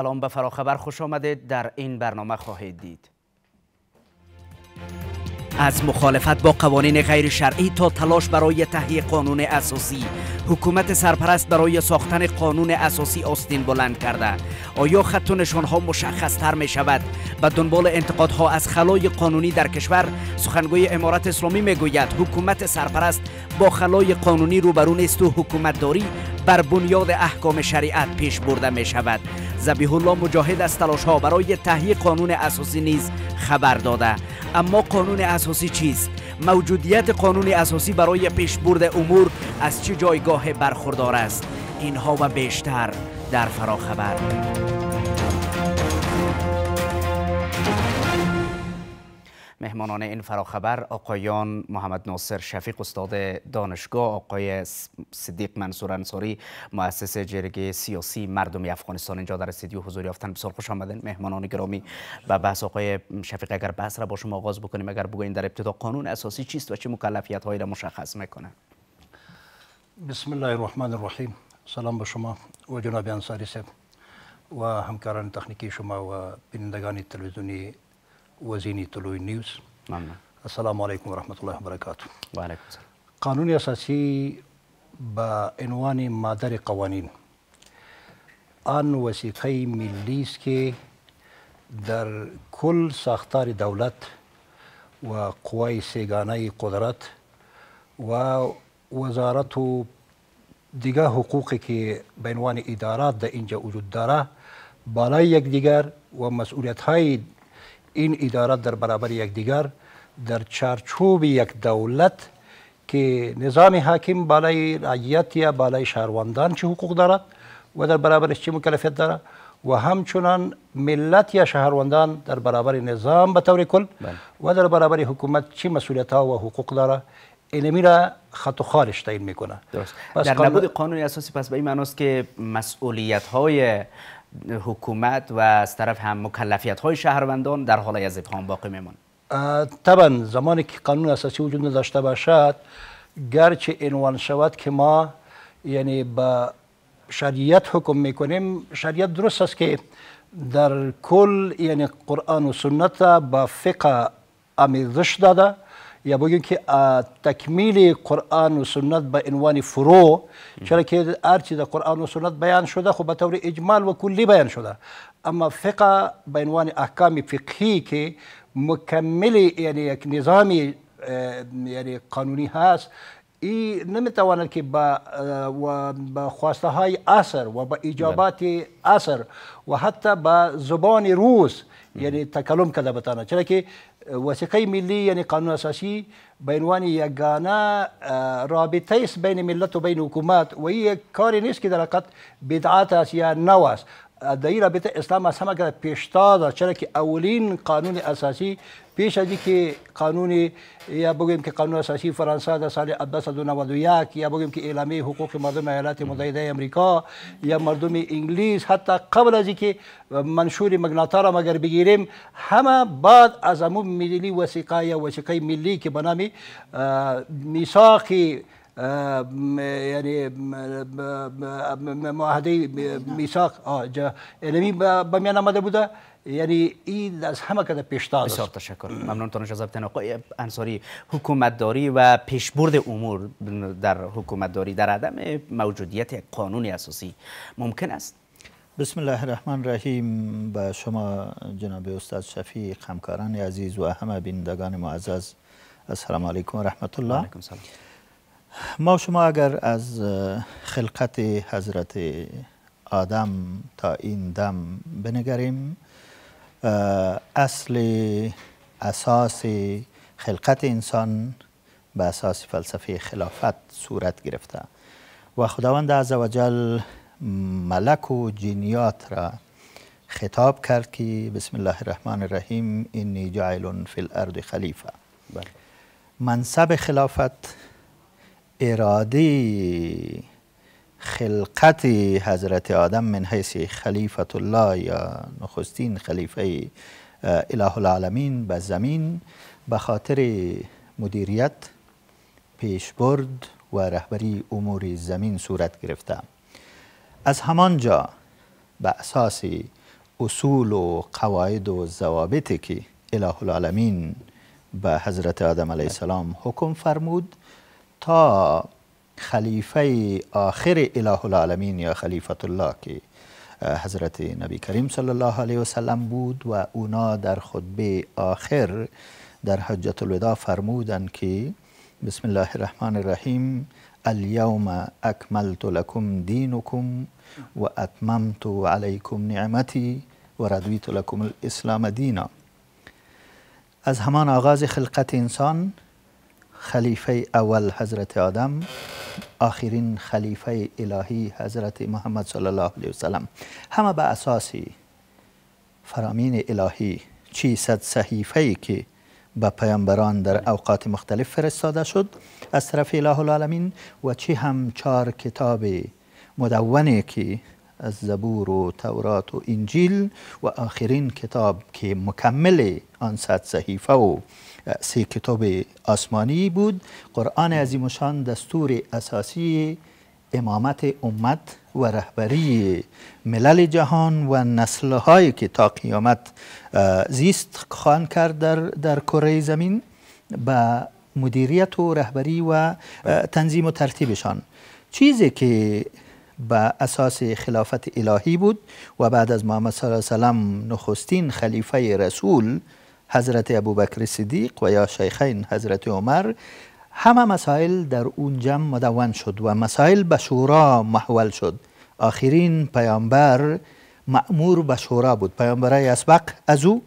سلام به فراخبر خوش آمدید در این برنامه خواهید دید از مخالفت با قوانین غیر شرعی تا تلاش برای تهیه قانون اساسی حکومت سرپرست برای ساختن قانون اساسی آستین بلند کرده آیا خط و نشانها مشخص تر می شود و دنبال انتقادها از خلای قانونی در کشور سخنگوی امارت اسلامی می گوید حکومت سرپرست با خلای قانونی روبرو نیست و حکومتداری بر بنیاد احکام شریعت پیش برده می شود زبیح الله مجاهد از تلاش ها برای تهیه قانون اساسی نیز خبر داده اما قانون اساسی چیست موجودیت قانون اساسی برای پیشبرد امور از چه جایگاه برخوردار است اینها و بیشتر در فراخبر مهمانان این فراخبر آقایان محمد ناصر شفیق استاد دانشگاه آقای صدیق منصور انصاری مؤسس جرگ سیاسی مردمی افغانستان اینجا در استودیو حضور یافتن بسیار خوش آمدین مهمانان گرامی و بحث آقای شفیق اگر بحث را با شما آغاز بکنیم اگر بگوین در ابتدا قانون اساسی چیست و چه چی مکلفیت هایی را مشخص میکنه بسم الله الرحمن الرحیم سلام به شما و جناب انصاری صاحب و همکاران تکنیکی شما و بینندگان تلویزیونی وزینی طلوع نیوز ممنون السلام علیکم و رحمت الله و برکاته و علیکم السلام قانون اساسی با عنوان مادر قوانین آن وثیقه ملی است که در کل ساختار دولت و قوای سیگانه قدرت و وزارت و دیگه حقوقی که به عنوان ادارات در اینجا وجود داره بالای یکدیگر و مسئولیت های این اداره در برابر دیگر در چارچوب یک دولت که نظام حاکم بالای رعیت یا بالای شهروندان چه حقوق دارد و در برابرش چه مکلفیت دارد و همچنان ملت یا شهروندان در برابر نظام به طور کل بله. و در برابر حکومت چه مسئولیت ها و حقوق دارد اینمی را خط و خارش تعیین میکنه در نبود قانون اساسی پس به این معناست که مسئولیت های حکومت و از طرف هم مکلفیت های شهروندان در حال از ابهام باقی میمون طبعا زمانی که قانون اساسی وجود نداشته باشد گرچه عنوان شود که ما یعنی با شریعت حکم میکنیم شریعت درست است که در کل یعنی قرآن و سنت با فقه آمیزش داده یا بگیم که تکمیل قرآن و سنت به عنوان فروع چرا که هرچی در قرآن و سنت بیان شده خب به طور اجمال و کلی بیان شده اما فقه به عنوان احکام فقهی که مکمل یعنی یک نظام یعنی قانونی هست ای نمیتواند که با با خواسته های اثر و با ایجابات اثر و حتی با زبان روز یعنی تکلم کرده بتانه چرا که وثیقه ملی یعنی قانون اساسی به عنوان یگانه رابطه است بین ملت و بین حکومت و این کاری نیست که در حقیقت بدعت است یا نو است در رابطه اسلام از همه که پیشتا داره چرا که اولین قانون اساسی پیش از که قانون یا بگویم که قانون اساسی فرانسه در سال 1791 یا بگویم که اعلامیه حقوق مردم ایالات متحده امریکا یا مردم انگلیس حتی قبل از که منشور مگناتا را مگر بگیریم همه بعد از عموم ملی وثیقه یا وثیقه ملی که به نام میثاق یعنی معاهده میثاق علمی یعنی به میان آمده بوده یعنی این از همه کده پیشتاز بسیار تشکر ممنون تانوش از آقای انصاری حکومتداری و پیشبرد امور در حکومتداری در عدم موجودیت قانون اساسی ممکن است بسم الله الرحمن الرحیم با شما جناب استاد شفیق همکاران عزیز و همه بیندگان معزز السلام علیکم و رحمت الله علیکم سلام. ما شما اگر از خلقت حضرت آدم تا این دم بنگریم اصل اساس خلقت انسان به اساس فلسفه خلافت صورت گرفته و خداوند عزوجل ملک و جنیات را خطاب کرد که بسم الله الرحمن الرحیم اینی جعل فی الارض خلیفه بله. منصب خلافت اراده خلقت حضرت آدم من حیث خلیفت الله یا نخستین خلیفه اله العالمین به زمین به خاطر مدیریت پیشبرد و رهبری امور زمین صورت گرفته از همانجا به اساس اصول و قواعد و ضوابطی که اله العالمین به حضرت آدم علیه السلام حکم فرمود تا خلیفه آخر اله العالمین یا خلیفت الله که حضرت نبی کریم صلی الله علیه وسلم بود و اونا در خطبه آخر در حجت الوداع فرمودند که بسم الله الرحمن الرحیم الیوم اکملت لکم دینکم و اتممت علیکم نعمتی و ردویت لکم الاسلام دینا از همان آغاز خلقت انسان خلیفه اول حضرت آدم آخرین خلیفه الهی حضرت محمد صلی الله علیه وسلم همه به اساس فرامین الهی صد صحیفه که به پیامبران در اوقات مختلف فرستاده شد از طرف اله العالمین و چی هم چهار کتاب مدونه که زبور و تورات و انجیل و آخرین کتاب که مکمل آن صد صحیفه و سه کتاب آسمانی بود قرآن عظیم شان دستور اساسی امامت امت و رهبری ملل جهان و نسلهایی که تا قیامت زیست خان کرد در, در کره زمین با مدیریت و رهبری و تنظیم و ترتیبشان چیزی که به اساس خلافت الهی بود و بعد از محمد صلی الله علیه وسلم نخستین خلیفه رسول حضرت ابوبکر صدیق و یا شیخین حضرت عمر همه مسائل در اون جمع مدون شد و مسائل به شورا محول شد آخرین پیامبر معمور به شورا بود پیامبر اسبق از او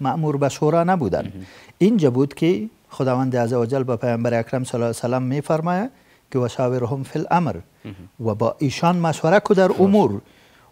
معمور به شورا نبودن اینجا بود که خداوند عزوجل به پیامبر اکرم صلی الله علیه و سلم فرماید که و فی الامر و با ایشان مشوره کو در امور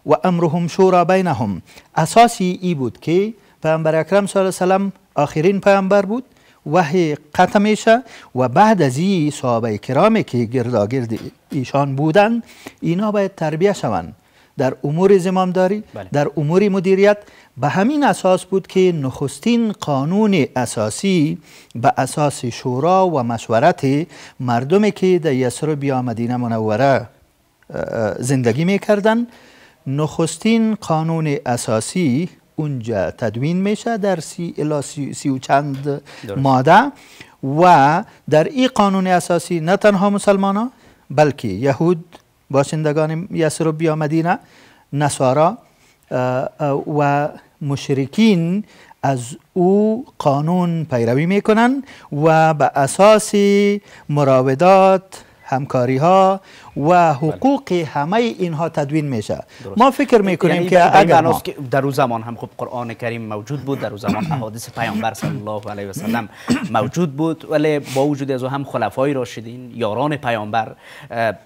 و امرهم شورا بینهم اساسی ای بود که پیامبر اکرم صلی الله علیه وسلم آخرین پیامبر بود وحی قطع میشه و بعد از این صحابه کرامی که گرداگرد ایشان بودند اینا باید تربیه شوند در امور زمامداری بله. در امور مدیریت به همین اساس بود که نخستین قانون اساسی به اساس شورا و مشورت مردمی که در یسر یا مدینه منوره زندگی کردن نخستین قانون اساسی اونجا تدوین میشه در سی و چند ماده و در این قانون اساسی نه تنها مسلمان ها بلکه یهود باشندگان یسر و مدینه نصارا و مشرکین از او قانون پیروی میکنن و به اساس مراودات همکاری ها و حقوق همه اینها تدوین میشه ما فکر یعنی میکنیم یعنی که اگر در روز زمان هم خوب قرآن کریم موجود بود در روز زمان احادیث پیامبر صلی الله علیه و سلم موجود بود ولی با وجود از هم خلفای راشدین یاران پیامبر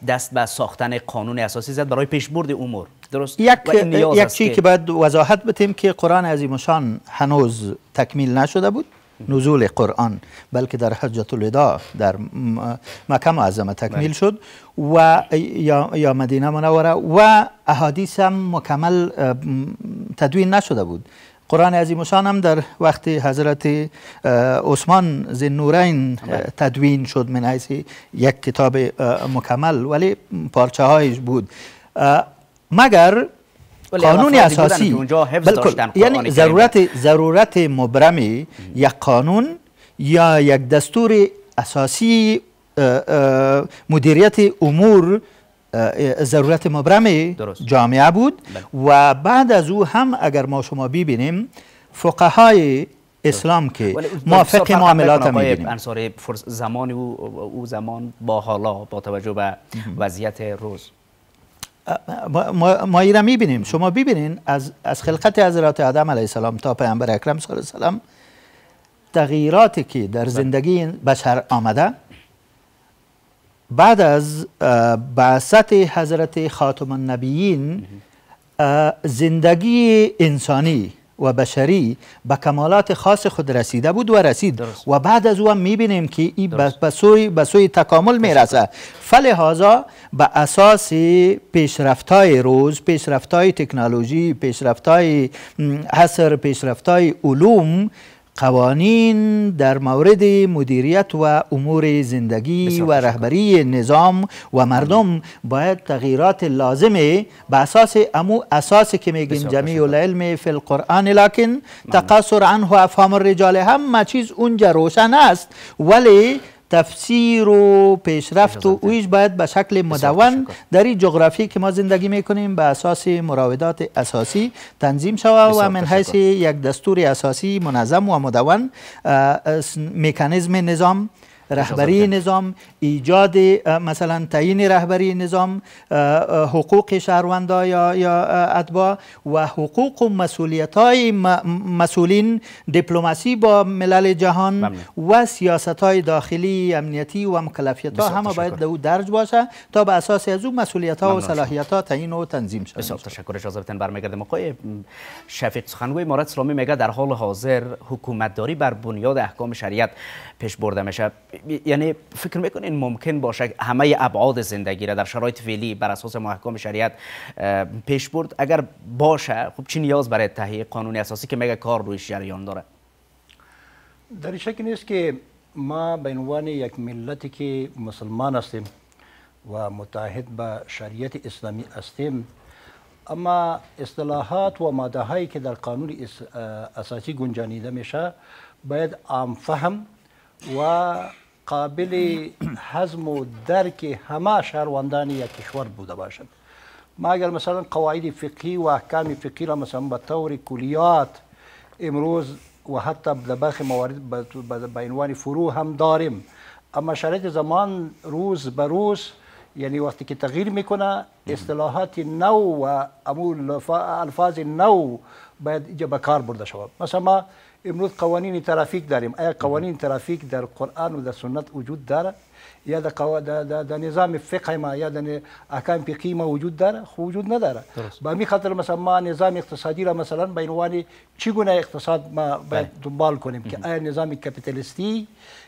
دست به ساختن قانون اساسی زد برای پیشبرد امور درست یک یک چیزی که باید وضاحت بتیم که قرآن عظیم شان هنوز تکمیل نشده بود نزول قرآن بلکه در حجت الوداع در مکه معظمه تکمیل بله. شد و یا مدینه منوره و احادیث هم مکمل تدوین نشده بود قرآن عظیم هم در وقت حضرت عثمان زن نورین بله. تدوین شد من حیث یک کتاب مکمل ولی پارچه هایش بود مگر قانون اساسی بلکل یعنی ضرورت ضرورت مبرم یک قانون یا یک دستور اساسی مدیریت امور ضرورت مبرم جامعه بود بله. و بعد از او هم اگر ما شما ببینیم فقهای اسلام که ما معاملات هم میبینیم انصار زمان او, او زمان با حالا با توجه به وضعیت روز ما, ما را میبینیم شما ببینین از, از خلقت حضرت آدم علیه السلام تا پیامبر اکرم صلی الله علیه وسلم تغییراتی که در بله. زندگی بشر آمده بعد از بعثت حضرت خاتم النبیین زندگی انسانی و بشری به کمالات خاص خود رسیده بود و رسید و بعد از او میبینیم که این به سوی, سوی تکامل میرسه فلحاظا به اساس پیشرفتای روز پیشرفتای تکنولوژی پیشرفتای پیشرفت پیشرفتای علوم قوانین در مورد مدیریت و امور زندگی و رهبری نظام و مردم باید تغییرات لازمه به اساس امو اساسی که میگیم جمعی العلم فی القرآن لکن تقصر عنه افهام الرجال همه چیز اونجا روشن است ولی تفسیر و پیشرفت و اویش باید به شکل مدون در این جغرافی که ما زندگی میکنیم به اساس مراودات اساسی تنظیم شوه و من حیث یک دستور اساسی منظم و مدون مکانیزم نظام رهبری نظام ایجاد مثلا تعیین رهبری نظام حقوق شهروندا یا یا اتباع و حقوق و مسئولیت های مسئولین دیپلماسی با ملل جهان و سیاست های داخلی امنیتی و مکلفیت ها همه باید دو درج باشه تا به اساس از اون مسئولیت ها و صلاحیت ها تعیین و تنظیم شود بسیار تشکر اجازه بدین برمیگردم آقای شفیق سخنگوی امارت سلامی میگه در حال حاضر حکومتداری بر بنیاد احکام شریعت پیش برده میشه یعنی فکر میکنین ممکن باشه همه ابعاد زندگی را در شرایط فعلی بر اساس محکم شریعت پیش برد اگر باشه خب چی نیاز برای تهیه قانون اساسی که مگه کار رویش جریان داره در این شک نیست که ما به عنوان یک ملتی که مسلمان هستیم و متحد به شریعت اسلامی هستیم اما اصطلاحات و ماده هایی که در قانون اساسی گنجانیده میشه باید عام فهم و قابلی هەزم و دەرکی هەما شارواندانی یەکیشوەر بوو دەباشن. ماگەر مەسەن قواعدی فقی و احکامی فقی لە مەسەن بە تەوری کولیات ئمرۆز و حتی لە بەرخی موارد بەینوانی فرو هەم داریم. ئەمە شارێت زمان روز بە روز، يعني وقت كي تغيير ميكونا اصطلاحات نو وامو الفاظ نو باید اینجا به کار برده شود مثلا ما امروز قوانین ترافیک داریم آیا قوانین ترافیک در قرآن و در سنت وجود داره یا در قوا... نظام فقه ما یا در احکام فقهی ما وجود داره خب وجود نداره به همین خاطر مثلا ما نظام اقتصادی را مثلا به عنوان چگونه اقتصاد ما باید دنبال کنیم که آیا نظام کپیتالیستی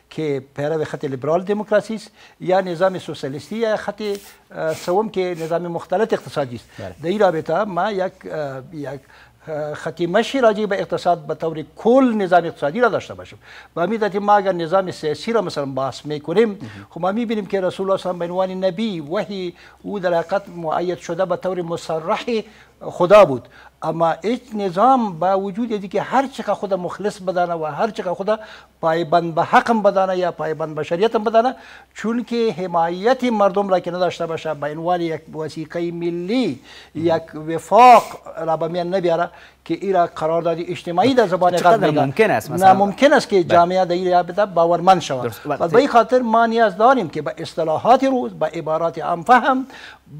که پیرو خط لیبرال دموکراسی است یا نظام سوسیالیستی یا خط سوم که نظام مختلط اقتصادی است در این رابطه ما یک یک ختیمشی راجع به اقتصاد به طور کل نظام اقتصادی را داشته باشیم و امید ما اگر نظام سیاسی را مثلا بحث میکنیم خب ما میبینیم که رسول الله صلی الله علیه و نبی وحی او در حقیقت معید شده به طور مصرح خدا بود اما هیچ نظام با وجود که هر چقدر خدا مخلص بدانه و هر چقدر خدا پایبند به حقم بدانه یا پایبند به شریعتم بدانه چون که حمایت مردم را که نداشته باشه به عنوان یک وسیقه ملی یک وفاق را به میان نبیاره که ای را قرارداد اجتماعی در زبان قد میگن ممکن است مثلا ممکن است که جامعه در این رابطه باورمند شود و به خاطر ما نیاز داریم که به اصطلاحات روز به عبارات عام فهم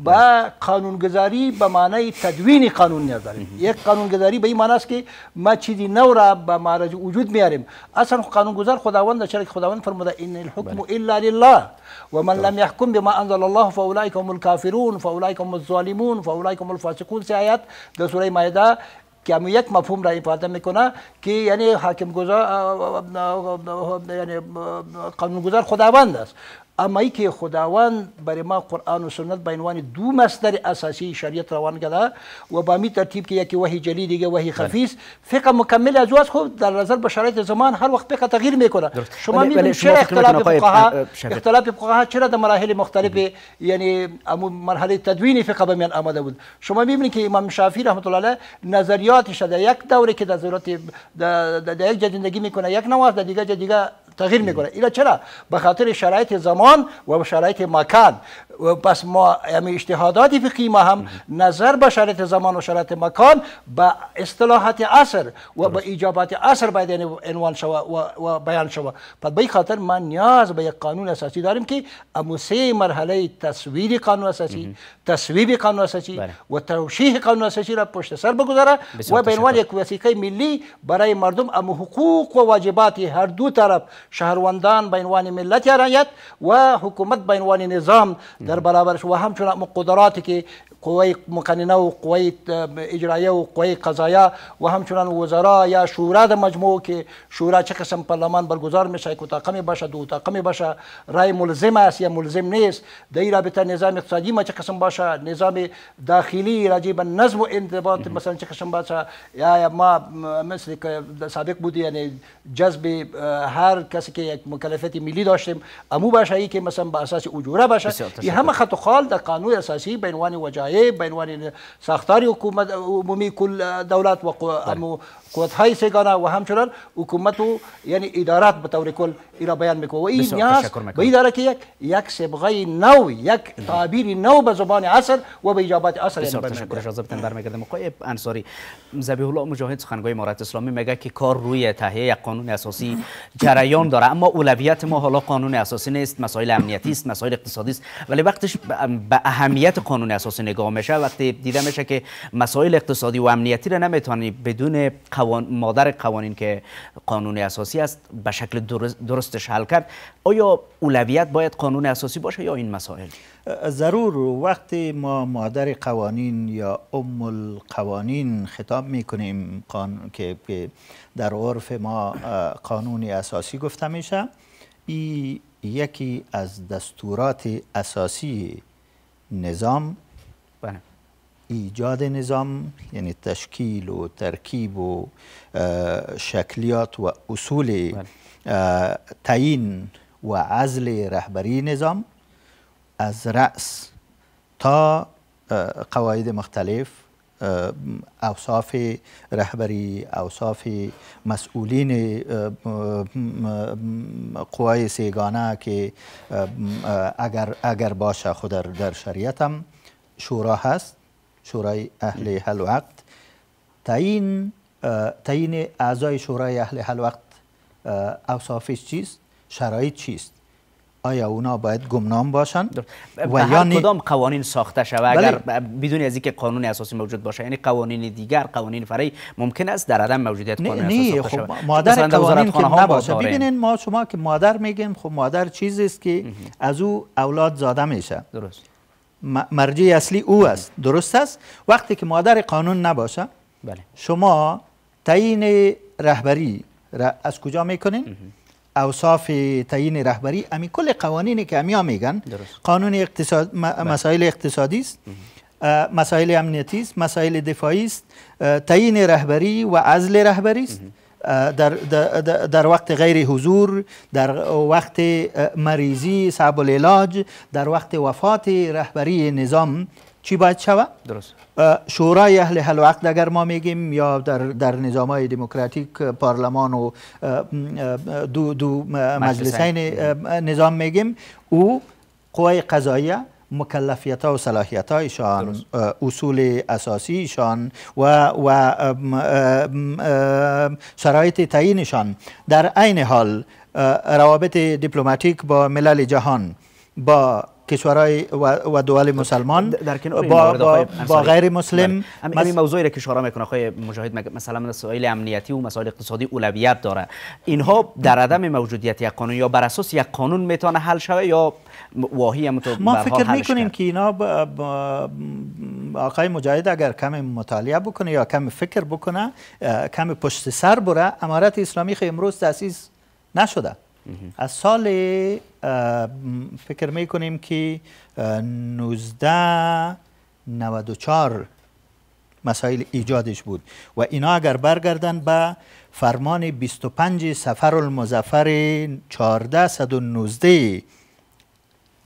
با قانونگذاری به معنای تدوین قانون نیاز داریم یک قانونگذاری به این معنی است که ما چیزی نو را به معرض وجود میاریم اصلا قانونگذار خداوند چرا که خداوند فرموده ان الحکم الا لله و من لم يحكم بما انزل الله فاولئک هم الكافرون فاولئک هم الظالمون فاولئک هم الفاسقون سه آیات در سوره مائده که یک مفهوم را افاده میکنه که یعنی حاکم گذار یعنی قانون گذار خداوند است اما ای که خداوند برای ما قرآن و سنت به عنوان دو مصدر اساسی شریعت روان کرده و با می ترتیب که یکی وحی جلی دیگه وحی خفی است فقه مکمل از واس خب در نظر به شرایط زمان هر وقت فقه تغییر میکنه شما میبینید چرا اختلاف فقها اختلاف فقها چرا در مراحل مختلف یعنی امو مرحله تدوین فقه به میان آمده بود شما میبینید که امام شافعی رحمت الله علیه نظریاتش در یک دوره که در ضرورت در یک زندگی میکنه یک نواز در دیگه دیگه تغییر میکنه اینا چرا به خاطر شرایط زمان و شرایط مکان پس ما همه اجتهادات فقهی ما هم نظر به شرط زمان و شرط مکان به اصطلاحات عصر و به ایجابات عصر باید عنوان شوه و بیان شوه پس به خاطر ما نیاز به یک قانون اساسی داریم که امو سه مرحله تصویر قانون اساسی تصویب قانون اساسی و توشیح قانون اساسی را پشت سر بگذاره و به عنوان یک وسیقه ملی برای مردم امو حقوق و واجبات هر دو طرف شهروندان به عنوان ملت رعایت و حکومت به عنوان نظام در برابرش و همچنان قدراتی که قوه مقننه و قوه اجرایه و قوه قضایه و همچنان وزرا یا شورا در مجموع که شورا چه قسم پارلمان برگزار میشه یک اتاقه می باشه دو اتاقه می باشه رای ملزم است یا ملزم نیست در این رابطه نظام اقتصادی ما چه قسم باشه نظام داخلی راجع به نظم و انضباط مثلا چه قسم باشه یا ما مثل که سابق بودی یعنی جذب هر کسی که یک مکلفیت ملی داشتیم امو باشه ای که مثلا به اساس اجوره باشه این همه خط و خال در قانون اساسی به عنوان وجایه سرمایه به ساختار حکومت عمومی کل دولت و بله. قوت های سگانه و همچنان حکومت و یعنی ادارات به طور کل ایرا بیان میکنه و این نیاز به این داره که یک یک سبغه نو یک تعبیر نو به زبان عصر و به اجابت عصر بسیار یعنی تشکر اجازه بدین برمیگردم آقای انصاری زبیه الله مجاهد سخنگوی امارت اسلامی میگه که کار روی تهیه یک قانون اساسی جریان داره اما اولویت ما حالا قانون اساسی نیست مسائل امنیتی است مسائل اقتصادی است ولی وقتش به اهمیت قانون اساسی نگاه وقتی دیده میشه که مسائل اقتصادی و امنیتی را نمیتونی بدون مادر قوانین که قانون اساسی است به شکل درستش حل کرد آیا اولویت باید قانون اساسی باشه یا این مسائل ضرور وقتی ما مادر قوانین یا ام القوانین خطاب میکنیم قانون که در عرف ما قانون اساسی گفته میشه ای یکی از دستورات اساسی نظام بله. ایجاد نظام یعنی تشکیل و ترکیب و شکلیات و اصول بله. تعیین و عزل رهبری نظام از رأس تا قواعد مختلف اوصاف رهبری اوصاف مسئولین قوای سیگانه که اگر, اگر باشه خود در شریعتم شورا هست شورای اهل حل وقت تعیین تعیین اعضای شورای اهل حل وقت اوصافش چیست شرایط چیست آیا اونا باید گمنام باشن و یعنی کدام قوانین ساخته شود اگر بله. بدون از اینکه قانون اساسی موجود باشه یعنی قوانین دیگر قوانین فرعی ممکن است در عدم موجودیت قانون اساسی خب مادر قوانین که نباشه ببینین ما شما که مادر میگیم خب مادر چیزی است که از او اولاد زاده میشه درست مرجع اصلی او است درست است وقتی که مادر قانون نباشه بله. شما تعیین رهبری را از کجا میکنین اوصاف تعیین رهبری امی کل قوانینی که امیا میگن قانون اقتصاد بله. مسائل اقتصادی است مسائل امنیتی است مسائل دفاعی است تعیین رهبری و عزل رهبری است در, در, در وقت غیر حضور در وقت مریضی صعب العلاج در وقت وفات رهبری نظام چی باید شوه درست شورای اهل حل و عقد اگر ما میگیم یا در, در نظام های دموکراتیک پارلمان و دو, دو مجلسین نظام میگیم او قوای قضاییه مکلفیت ها و صلاحیت هایشان اصول اساسیشان و, و شرایط تعیینشان در عین حال روابط دیپلماتیک با ملل جهان با کشورهای و دول خب، مسلمان در با, با, غیر مسلم همین بله. موضوعی را که اشاره میکنه خواهی مجاهد مثلا مسائل امنیتی و مسائل اقتصادی اولویت داره اینها در عدم موجودیت یک قانون یا بر اساس یک قانون میتونه حل شوه یا واهی هم ما فکر میکنیم که اینا با با آقای مجاهد اگر کم مطالعه بکنه یا کم فکر بکنه کم پشت سر بره امارت اسلامی امروز تاسیس نشده از سال فکر می کنیم که 1994 مسائل ایجادش بود و اینا اگر برگردن به فرمان 25 سفر المزفر 1419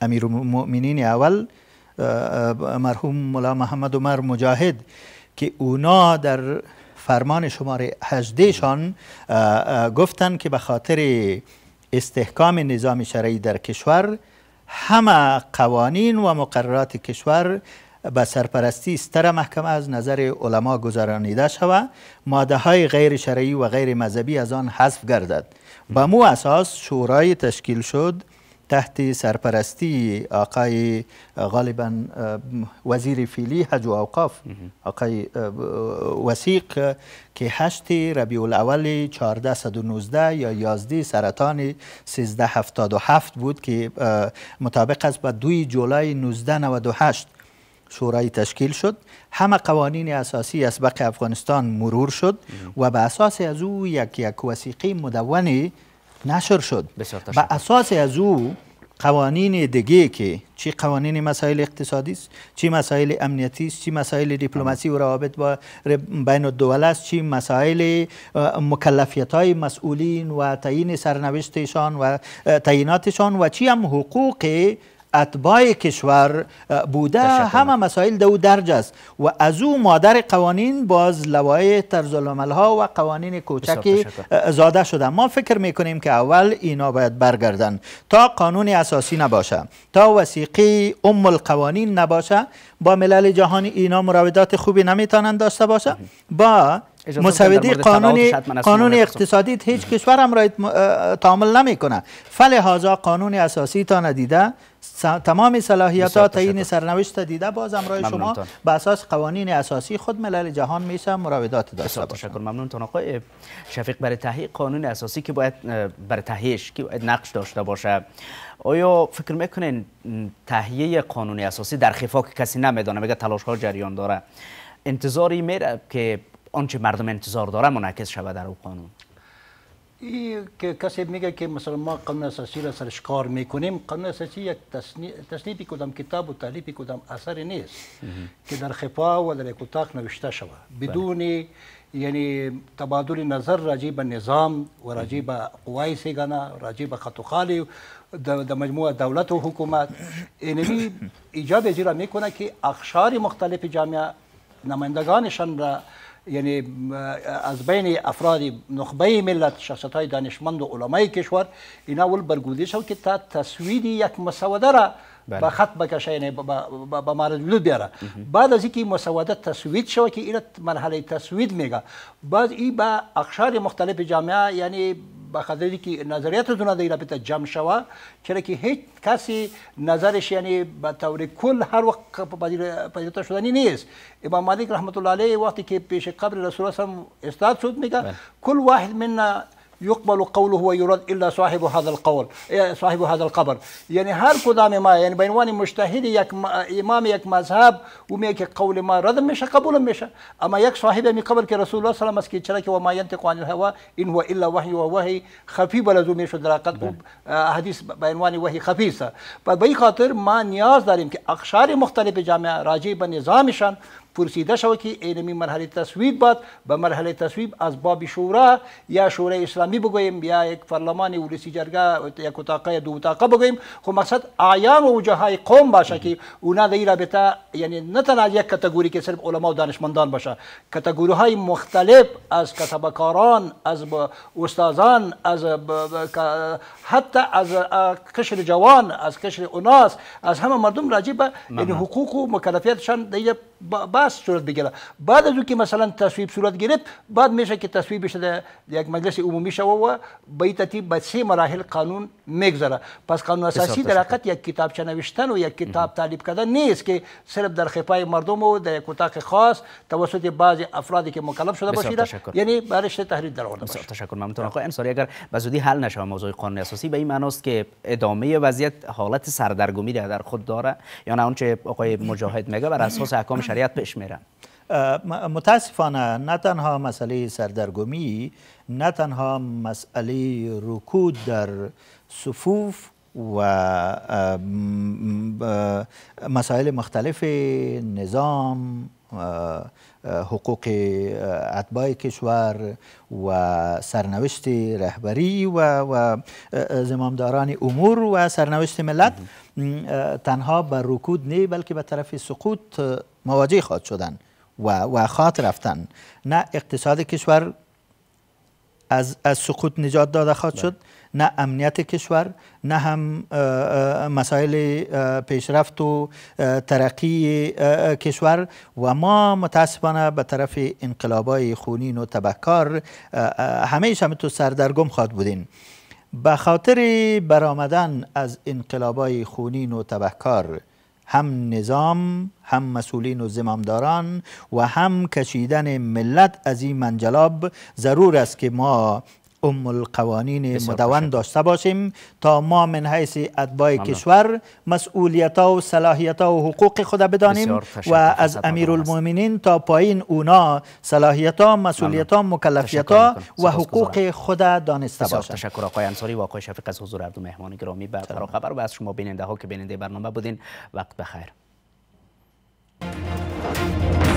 امیر المؤمنین اول مرحوم مولا محمد عمر مجاهد که اونا در فرمان شماره 18 شان گفتن که به خاطر استحکام نظام شرعی در کشور همه قوانین و مقررات کشور به سرپرستی ستر محکمه از نظر علما گذرانیده شود ماده های غیر شرعی و غیر مذهبی از آن حذف گردد به مو اساس شورای تشکیل شد تحت سرپرستی آقای غالبا وزیر فیلی حج و اوقاف آقای وسیق که هشت ربیع الاول 1419 یا 11 سرطان 1377 بود که مطابق است با 2 جولای 1998 شورای تشکیل شد همه قوانین اساسی اسبق افغانستان مرور شد و به اساس از او یک یک وسیقی مدونی نشر شد و اساس از او قوانین دیگه که چی قوانین مسائل اقتصادی است چی مسائل امنیتی است چی مسائل دیپلماسی و روابط با بین الدول است چی مسائل مکلفیت های مسئولین و تعیین سرنوشتشان و تعییناتشان و چی هم حقوق اتباع کشور بوده همه مسائل دو درج است و از او مادر قوانین باز لوای ترزالعمل ها و قوانین کوچکی زاده شده ما فکر میکنیم که اول اینا باید برگردن تا قانون اساسی نباشه تا وسیقی ام القوانین نباشه با ملل جهانی اینا مراودات خوبی نمیتونن داشته باشه با مسودی قانون قانون اقتصادی هیچ کشور هم را تعامل نمیکنه فلهذا قانون اساسی تا ندیده تمام صلاحیت ها تعیین سرنوشت دیده باز امرای شما به اساس قوانین اساسی خود ملل جهان میشه مراودات داشته باشه تشکر تون آقای شفیق برای تهیه قانون اساسی که باید بر تهیش که نقش داشته باشه آیا فکر میکنین تهیه قانون اساسی در خفا که کسی نمیدونه میگه تلاش ها جریان داره انتظاری میره که آنچه مردم انتظار داره منعکس شود در او قانون این که کسی میگه که مثلا ما قانون اساسی را سرش کار میکنیم قانون اساسی یک تصنیف کدام کتاب و تعلیف کدام اثر نیست که در خفا و در یک اتاق نوشته شود بدون یعنی تبادل نظر راجع به نظام و راجع به قوای سیگانه راجع به خط و خالی د مجموعه دولت و حکومت اینمی ایجاد زیرا میکنه که اخشار مختلف جامعه نمایندگانشان را یعنی از بین افراد نخبه ملت شخصت های دانشمند و علمای کشور اینا ول برگزیده شد که تا تصویری یک مسوده را بله. و خط بکشین به مارد ولود بیاره بعد از اینکه مسوده تصوید شوه که این مرحله تصوید میگه بعد این به اقشار مختلف جامعه یعنی به خاطر که نظریتتون در رابطه جمع شوه چرا که هیچ کسی نظرش یعنی به طور کل هر وقت پذیرفته شدنی نیست امام مالک رحمت الله علیه وقتی که پیش قبر رسول الله استاد شد میگه کل واحد منا يقبل قوله ويرد إلا صاحب هذا القول صاحب هذا القبر یعنی هر کدام ما یعنی به عنوان مجتهد یک امام یک مذهب اون که قول ما رد میشه قبول میشه اما یک صاحب می قبر که رسول الله صلی الله علیه و سلم که و ما ينطق عن الهوى ان هو الا وحي ووحي خفي بلزو میشه در حقیقت حدیث به عنوان وحی خفی است به خاطر ما نیاز داریم که اقشار مختلف جامعه راجع به نظامشان پرسیده شود که اینمی مرحله تصویب باید به مرحله تصویب از باب شورا یا شورای اسلامی بگوییم یا یک پارلمان ولسی جرگه یک اتاقه یا دو اتاقه بگوییم خو مقصد اعیان و وجهای قوم باشه که اونا در این رابطه یعنی نه تنها یک کتگوری که صرف علما و دانشمندان باشه کتگوری های مختلف از کتابکاران از استادان از حتی از قشر جوان از قشر اوناس از همه مردم راجع به حقوق و مکلفیتشان در باز صورت بگیره بعد از که مثلا تصویب صورت گرفت بعد میشه که تصویب در یک مجلس عمومی شوه و به این ترتیب به سه مراحل قانون میگذره پس قانون اساسی در حقیقت یک کتاب نوشتن و یک کتاب تعلیب کردن نیست که صرف در خفای مردم و در یک اتاق خاص توسط بعضی افرادی که مکلف شده باشید یعنی برش تحریر در آورده باشه تشکر ممنون آقای انصاری اگر زودی حل نشه موضوع قانون اساسی به این معناست که ادامه وضعیت حالت سردرگمی در خود داره یا نه آنچه آقای مجاهد میگه بر اساس احکام بشریت متاسفانه نه تنها مسئله سردرگمی نه تنها مسئله رکود در صفوف و مسائل مختلف نظام حقوق اتباع کشور و سرنوشت رهبری و, و زمامداران امور و سرنوشت ملت تنها به رکود نه بلکه به طرف سقوط مواجه خواهد شدن و, و رفتن نه اقتصاد کشور از, از سقوط نجات داده خواهد بله. شد نه امنیت کشور نه هم مسائل پیشرفت و ترقی کشور و ما متاسفانه به طرف انقلابای خونین و تبکار همیشه همیتو تو سردرگم خواد بودین به خاطر برآمدن از انقلابای خونین و تبهکار هم نظام هم مسئولین و زمامداران و هم کشیدن ملت از این منجلاب ضرور است که ما ام القوانین مدون داشته باشیم تا ما من حیث ادبای کشور مسئولیت و صلاحیت و حقوق خود بدانیم و از امیر المومنین تا پایین اونا صلاحیت ها مسئولیت ها مکلفیت ها و حقوق خود دانسته باشند تشکر آقای انصاری و آقای شفیق از حضور اردو مهمان گرامی به خبر و از شما بیننده ها که بیننده برنامه بودین وقت بخیر